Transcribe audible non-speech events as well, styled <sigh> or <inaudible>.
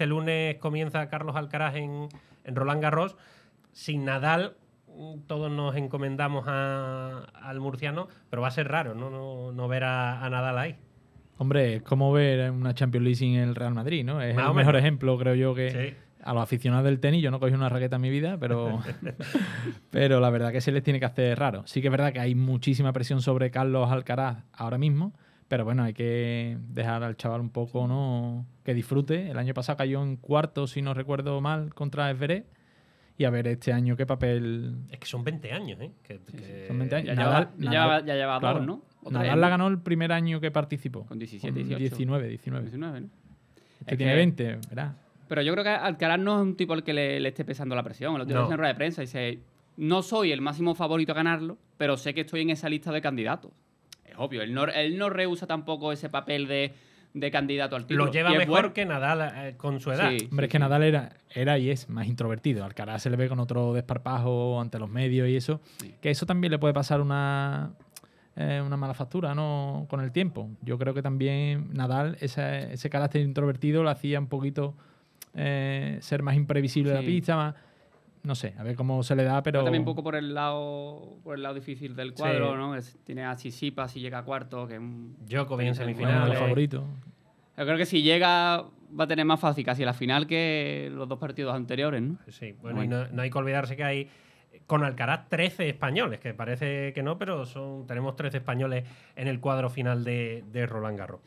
Este lunes comienza Carlos Alcaraz en, Roland Garros. Sin Nadal, mm, todos nos encomendamos al murciano, pero va a ser raro no, no, ver a, Nadal ahí. Hombre, es como ver una Champions League sin el Real Madrid, ¿no? Es el mejor ejemplo, creo yo, que a los aficionados del tenis, yo no cogí una raqueta en mi vida, pero, <laughs> pero la verdad que se les tiene que hacer raro. Sí que es verdad que hay muchísima presión sobre Carlos Alcaraz ahora mismo, pero bueno, hay que dejar al chaval un poco, ¿no? Que disfrute. El año pasado cayó en cuarto, si no recuerdo mal, contra Esveré. Y a ver este año qué papel. Es que son 20 años, ¿eh? Son 20 años. ya, lleva, ya dos, ¿no? Nadal la ganó el primer año que participó. Con 17, 18. 19, 19. 19 ¿no? Este tiene 20, ¿verdad? Pero yo creo que Alcaraz no es un tipo al que le, esté pesando la presión. Lo tiene en rueda de prensa y dice: No soy el máximo favorito a ganarlo, pero sé que estoy en esa lista de candidatos obvio. Él no, él no rehúsa tampoco ese papel de, de candidato al título. Lo lleva mejor que Nadal eh, con su edad. Hombre, es que Nadal era, era y es más introvertido. al Alcaraz se le ve con otro desparpajo ante los medios y eso. Que eso también le puede pasar una, eh, una mala factura ¿no? con el tiempo. Yo creo que también Nadal, ese, carácter introvertido, lo hacía un poquito eh, ser más imprevisible la pista, no sé, a ver cómo se le da, pero... también un poco por el lado por el lado difícil del cuadro, ¿no? Es, tiene a Chisipa, si llega a cuarto, que un... Djokovic en semifinal. ¿eh? favorito. Yo creo que si llega va a tener más fácil casi la final que los dos partidos anteriores, ¿no? Sí, bueno, y no, hay que olvidarse que hay con Alcaraz 13 españoles, que parece que no, pero son, tenemos 13 españoles en el cuadro final de, de Roland Garros.